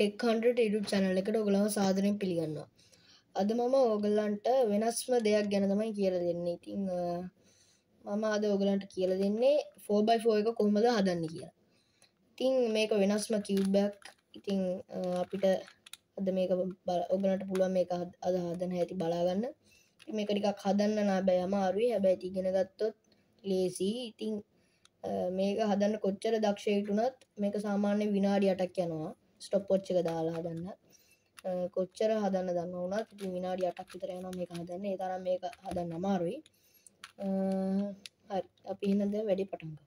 ටෙක්හන්ඩ ඩු චැනල එකට ඔගලම සාදරෙන් පිළිගන්නවා අද මම ඕගල්ලන්ට වෙනස්ම දෙයක් ගැන තමයි කියල දෙන්නේ ඉතිං මම අද ඕගලන්ට කියල දෙන්නේ ෆෝබයිෆෝ එක කොහමද හදන්න කියලා ඉතිං මේක වෙනස්ම කිව්බැක් ඉතිං අපිට අද මේක ඔගලට පුළුව මේක අද හදන ඇති බලාගන්න මේකටිකක් හදන්න නාබෑ අමාරුයි හැබැයි තිගෙන ගත්තොත් ලේසි ඉතිං මේක හදන්න කොච්චර දක්ෂයටුනත් මේක සාමාන්‍ය විනාඩි අටක් යනවා ස්ටොප්පොච්ච එක දාලා හදන්න කොච්චර හදන්න දන්න වුණත් ඉතින් විනාඩි 8ක් විතර යනවා මේක හදන්න. ඒ තරම් මේක හදන්න අමාරුයි. හරි අපි එහෙනම් දැන් වැඩේ පටන් ගමු.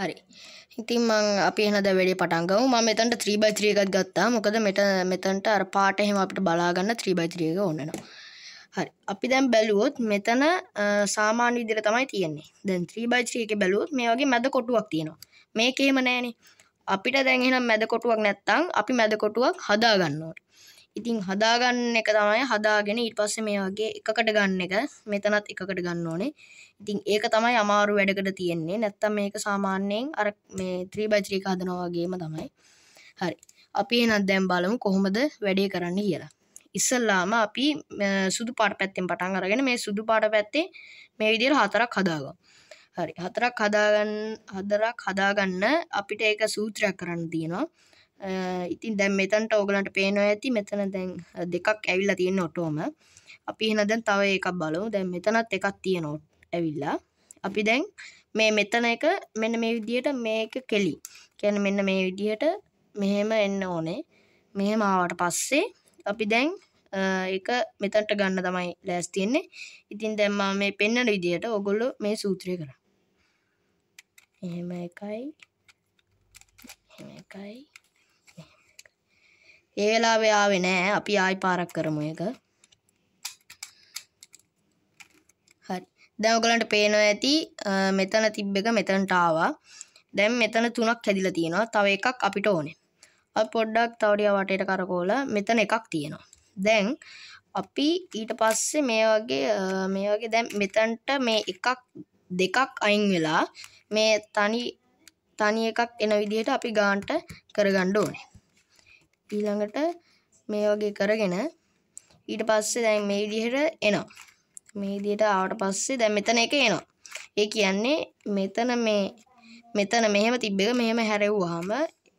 හරි ඉතින් මං අපි එහෙනම් දැන් වැඩේ පටන් ගමු. මම මෙතනට 3x3 එකක් ගත්තා. මොකද මෙතන මෙතනට අර පාට එහෙම අපිට බලා ගන්න 3x3 එක ඕන වෙනවා. හරි අපි දැම් බැලුවොත් මෙතන සාමාන විදිර තමයි තියන්නේ දැන් ත්‍රීබයිත්‍රී එක බැලුවොත් මේ වගේ මැද කොටුවක් තියෙනවා මේකේම නෑනේ අපිට දැන්හෙනම් මැද කොටුවක් නැත්තං අපි මැද කොටුවක් හදාගන්නවට ඉතිං හදාගන්න එක තමයි හදාගෙන ඊට පස්සේ මේ වගේ එකකට ගන්න එක මෙතනත් එකකට ගන්න ඕනේ ඉතිං ඒක තමයි අමාරු වැඩකට තියෙන්නේ නැත්තම් මේක සාමාන්‍යයෙන් අර මේ ත්‍රීබයිත්‍රීක හදනවාගේම තමයි හරි අපි එනත් දැම් බලමු කොහොමද වැඩේ කරන්න කියලා ඉස්සල්ලාම අපි සුදු පාට පැත්තෙන් පටන් අරගෙන මේ සුදු පාට පැත්තේ මේ විදියට හතරක් හදාගමු. හරි හතරක් හදාගන්න හතරක් හදාගන්න අපිට ඒක සූත්‍රයක් කරන්න තියෙනවා. ඉතින් දැන් මෙතනට ඕගලන්ට පේනවා ඇති මෙතන දැන් දෙකක් ඇවිල්ලා තියෙන ඔටෝම. අපි එහෙනම් දැන් තව එකක් බලමු. දැන් මෙතනත් එකක් තියෙනවා ඇවිල්ලා. අපි දැන් මේ මෙතන එක මෙන්න මේ විදියට මේක කෙලි. කියන්නේ මෙන්න මේ විදියට මෙහෙම එන්න ඕනේ. මෙහෙම ආවට පස්සේ අපි දැන් එක මෙතන්ට ගන්න තමයි ලෑස් තියෙන්නේ ඉතින් දැම්මා මේ පෙන්නට විදිහට ඔගොල්ලො මේ සූත්‍රය කර එහෙම එකයි එකයි ඒ වෙලාවේ ආවේ නෑ අපි ආයි පාරක් කරමු එක හරි දැන් ඔයගලන්ට පේනවා ඇති මෙතන තිබ්බ එක මෙතනට ආවා දැන් මෙතන තුනක් හැදිලා තියෙනවා තව එකක් අපිට ඕනේ අත් පොඩ්ඩක් තවඩිය වටේට කරකෝල මෙතන එකක් තියෙනවා දැන් අපි ඊට පස්සේ මේ වගේ මේ වගේ දැන් මෙතන්ට මේ එකක් දෙකක් අයින් වෙලා මේ තනි තනි එකක් එන විදිහට අපි ගාන්ට කරගන්න ඕනේ ඊළඟට මේ වගේ කරගෙන ඊට පස්සේ දැන් මේ විදිහට එනවා මේ විදිහට ආවට පස්සේ දැන් මෙතන එක එනවා ඒ කියන්නේ මෙතන මේ මෙතන මෙහෙම තිබ්බ එක මෙහෙම හැරෙව්වහම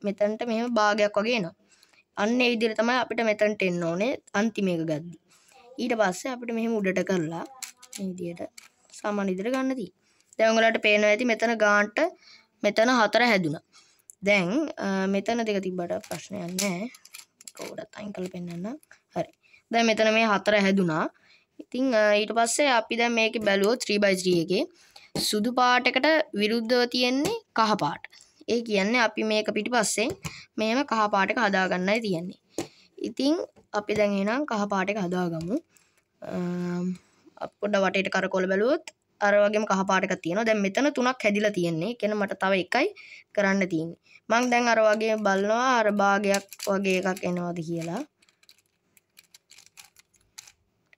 මෙතැන්ට මෙම භාගයක් වගේ නවා අන්න ඒ විදිහට තමයි අපිට මෙතනට එන්න ඕනේ අන්තිම එක ගද්දි. ඊට පස්සේ අපිට මෙහෙම උඩට කරලා මේ විදිහට සමාන විදිහට ගන්න තියෙන්නේ. දැන් ඔයාලට පේනවා ඇති මෙතන ගාන්ට මෙතන හතර හැදුනා. දැන් මෙතන දෙක තිබ්බට ප්‍රශ්නයක් නැහැ. කවුරුත් අයින් කරලා පෙන්නන්න. හරි. දැන් මෙතන මේ හතර හැදුනා. ඉතින් ඊට පස්සේ අපි දැන් මේකේ බැලුවොත් 3x3 එකේ සුදු පාටකට විරුද්ධව තියෙන්නේ කහ පාට. ඒ කියන්නේ අපි මේක පිටිපස්සෙන් මේම කහ පාට එක හදාගන්නයි තියන්නේ. ඉතින් අපි දැන් එහෙනම් කහ පාට එක හදාගමු. පොඩ වටේට කරකවල බැලුවොත් අර වගේම කහ පාට එකක් තියෙනවා. දැන් මෙතන තුනක් හැදිලා තියෙන්නේ. කියන්නේ මට තව එකයි කරන්න තියෙන්නේ. මම දැන් අර වගේ බලනවා අර භාගයක් වගේ එකක් එනවාද කියලා.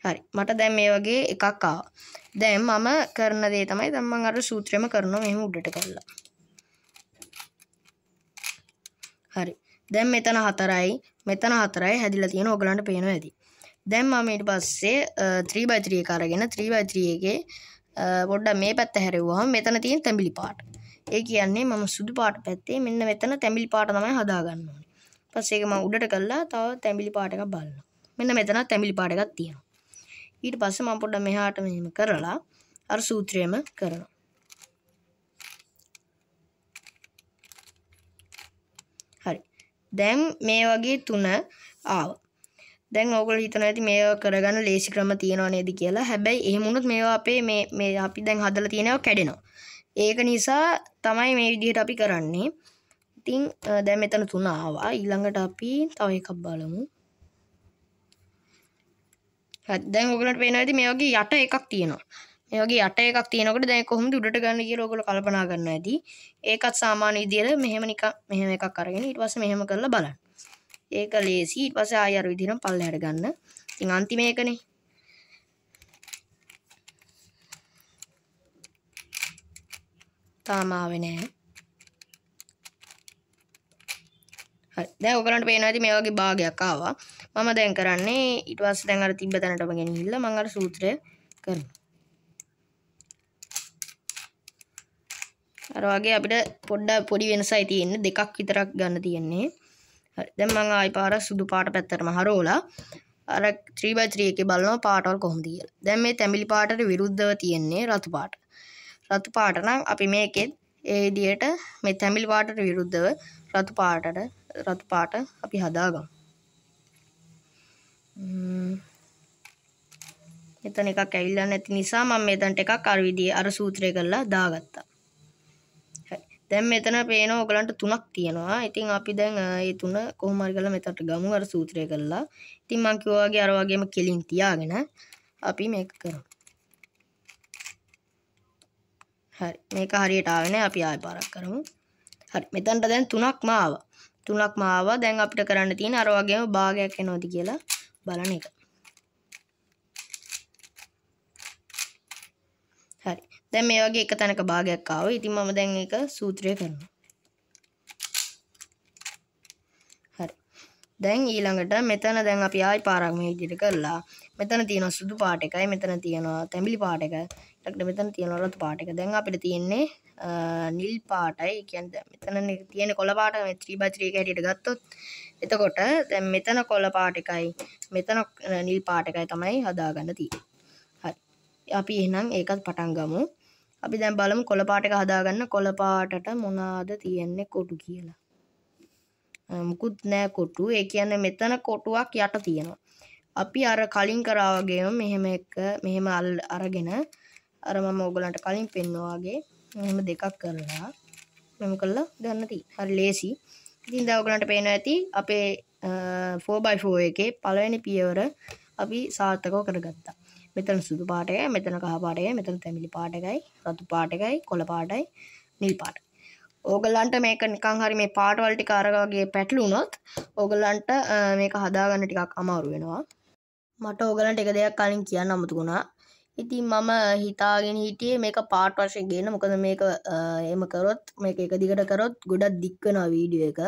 හරි. මට දැන් මේ වගේ එකක් ආවා. දැන් මම කරන දේ තමයි දැන් මම අර සූත්‍රෙම කරනවා මෙහෙම උඩට කරලා. හරි දැන් මෙතන හතරයි මෙතන හතරයි හැදිලා තියෙන ඔයගලන්ට පේනවා ඇති දැන් මම ඊට පස්සේ 3x3 එක අරගෙන 3x3 එකේ පොඩ්ඩක් මේ පැත්ත හැරෙව්වහම මෙතන තියෙන තැඹිලි පාට ඒ කියන්නේ මම සුදු පාට පැත්තේ මෙන්න මෙතන තැඹිලි පාට තමයි හදාගන්න ඕනේ පස්සේ ඒක මම උඩට කළා තව තැඹිලි පාට එකක් බලනවා මෙන්න මෙතන තැඹිලි පාට එකක් තියෙනවා ඊට පස්සේ මම පොඩ්ඩක් මෙහාට මෙහෙම කරලා අර සූත්‍රයම කරනවා දැන් මේ වගේ තුන ආව දැන් ඕගොල්ලෝ හිතන ඇති මේවා කරගන්න ලේසි ක්‍රම තියනව නේද කියලා. හැබැයි එහෙම වුණොත් මේවා අපේ මේ මේ අපි දැන් හදලා තියෙනවා කැඩෙනවා. ඒක නිසා තමයි මේ විදිහට අපි කරන්නේ. ඉතින් දැන් මෙතන තුන ආවා. ඊළඟට අපි තව එකක් බලමු. හරි දැන් ඕගොල්ලන්ට පේනවා ඇති මේ වගේ යට එකක් තියෙනවා. මේගේ අට එකක් තියෙනකට දැ කොහොම උඩට ගන්න කිය ලෝකල කල්පනා කරන්න ඇති ඒකත් සාමාන විදිර මෙහමනික මෙහම එකක් කරගෙන ඉට පස මෙහෙම කරල බලන්න ඒක ලේසි ඉට පස අයර විදිරම් පල්ල හට ගන්න ති අන්තිමයකනේ තාමාව නෑ දැ ඔකරට පේනති මේ වගේ භාගයක්කාවා මම දැන් කරන්නේ ඉටවස් දැන්ර තිබ තැනටම ගැෙනහිල්ල මඟර සූත්‍රය කරන අර වගේ අපිට පොඩ්ඩක් පොඩි වෙනසයි තියෙන්නේ දෙකක් විතරක් ගන්න තියෙන්නේ හරි දැන් මම ආයි පාර සුදු පාට පැත්තටම හරවලා අර 3x3 එකේ බලනවා පාටවල් කොහොමද කියලා දැන් මේ තැඹිලි පාටට විරුද්ධව තියෙන්නේ රතු පාට රතු පාට නම් අපි මේකෙත් ඒ විදියට මේ තැඹිලි පාටට විරුද්ධව රතු පාටට රතු පාට අපි හදාගමු එතන එකක් ඇවිල්ලා නැති නිසා මම මෙතනට එකක් අර විදිය අර සූත්‍රය කරලා දාගත්තා දැන් මෙතන පේන ඕගලන්ට තුනක් තියෙනවා. ඉතින් අපි දැන් ඒ තුන කොහොම හරි කරලා මෙතනට ගමු අර සූත්‍රය කරලා. ඉතින් මම කිව්වා වගේ අර වගේම කෙලින් තියාගෙන අපි මේක කරමු. හරි. මේක හරියට ආවේ නැහැ. අපි ආයෙ පාරක් කරමු. හරි. මෙතනට දැන් තුනක්ම ආවා. තුනක්ම ආවා. දැන් අපිට කරන්න තියෙන අර වගේම භාගයක් එනවාද කියලා බලන එක. දැන් මේ වගේ එක තැනක භාගයක් ආවා. ඉතින් මම දැන් ඒක සූත්‍රය කරනවා. හරි. දැන් ඊළඟට මෙතන දැන් අපි ආයි පාරක් මේ විදිහට කළා. මෙතන තියෙනවා සුදු පාට එකයි, මෙතන තියෙනවා තැඹිලි පාට එකයි. ඊළඟට මෙතන තියෙනවා රතු පාට එක. දැන් අපිට තියෙන්නේ නිල් පාටයි. ඒ කියන්නේ මෙතන තියෙන කොළ පාට මේ 3x3 එක හැටියට ගත්තොත් එතකොට දැන් මෙතන කොළ පාට එකයි මෙතන නිල් පාට එකයි තමයි හදාගන්න තියෙන්නේ. හරි. අපි එහෙනම් ඒකත් පටන් ගමු. අපි දැන් බලමු කොළපාට එක හදාගන්න කොළපාටට මොනවාද තියෙන්නේ කොටු කියලා. මුකුත් නෑ කොටු. ඒ කියන්නේ මෙතන කොටුවක් යට තියෙනවා. අපි අර කලින් කරා වගේම මෙහෙම එක මෙහෙම අරගෙන අර මම ඕගලන්ට කලින් පෙන්නවා වගේ මෙහෙම දෙකක් කරලා මෙහෙම කරලා ගන්න තියෙන්නේ. හරි ලේසි. ඉතින් දැන් ඕගලන්ට පේනවා ඇති අපේ 4x4 එකේ පළවෙනි පියවර අපි සාර්ථකව කරගත්තා. මෙතන සුදු පාට එකයි මෙතන කහ පාට එකයි මෙතන තැඹිලි පාට එකයි රතු පාට එකයි කොළ පාටයි නිල් පාටයි ඕගලන්ට මේක නිකං හරි මේ පාටවල් ටික අර වගේ පැටලුනොත් ඕගලන්ට මේක හදාගන්න ටිකක් අමාරු වෙනවා මට ඕගලන්ට එක දෙයක් කලින් කියන්න අමතු වුණා ඉතින් මම හිතාගෙන හිටියේ මේක පාට් වශයෙන් ගේන මොකද මේක එහෙම කරොත් මේක එක දිගට කරොත් ගොඩක් දික් වෙනවා වීඩියෝ එක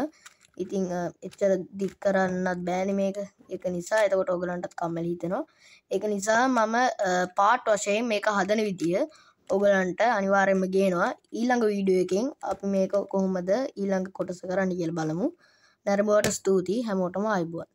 ඉතිං එච්චර දික් කරන්නත් බෑන මේක එක නිසා එතකොට ඔගලන්ටත් කම්මල හිතෙනවා එක නිසා මම පාට් වශයෙන් මේක හදන විදිිය ඔගලන්ට අනිවාරෙන්ම ගේනවා ඊළඟ වීඩුව එකින් අපි මේක කොහොමද ඊළඟ කොටස කරන්න කියල් බලමු නැරබෝට ස්තුතියි හැමෝටම අයිබුවන්.